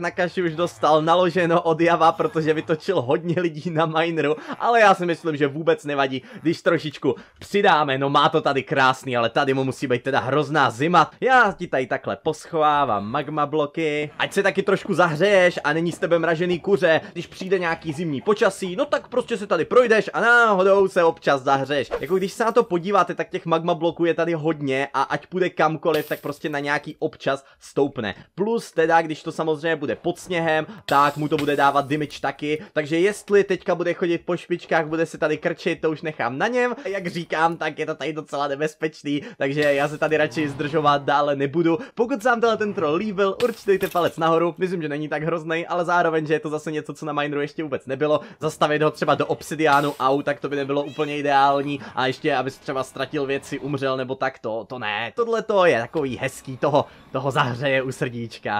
Nakaši už dostal naloženo od Java, protože vytočil hodně lidí na mineru, ale já si myslím, že vůbec nevadí, když trošičku přidáme, no má to tady krásný, ale tady mu musí být teda hrozná zima. Já ti tady takhle poschovávám magma bloky, ať se taky trošku zahřeješ a není s tebe mražený kuře, když přijde nějaký zimní počasí, no tak prostě se tady projdeš a náhodou se občas zahřeješ. Jako když se na to podíváte, tak těch magma bloků je tady hodně a ať půjde kamkoliv, tak prostě na nějaký občas stoupne. Plus teda, když to samozřejmě bude bude pod sněhem, tak mu to bude dávat damage taky. Takže jestli teďka bude chodit po špičkách, bude se tady krčit, to už nechám na něm. Jak říkám, tak je to tady docela nebezpečný, takže já se tady radši zdržovat dále nebudu. Pokud se vám tenhle ten troll líbil, určitě dejte palec nahoru, myslím, že není tak hrozný, ale zároveň, že je to zase něco, co na Mineru ještě vůbec nebylo. Zastavit ho třeba do obsidiánu au, tak to by nebylo úplně ideální a ještě, aby třeba ztratil věci, umřel nebo tak, to, to ne. Tohle to je takový hezký, toho, toho zahřeje u srdíčka.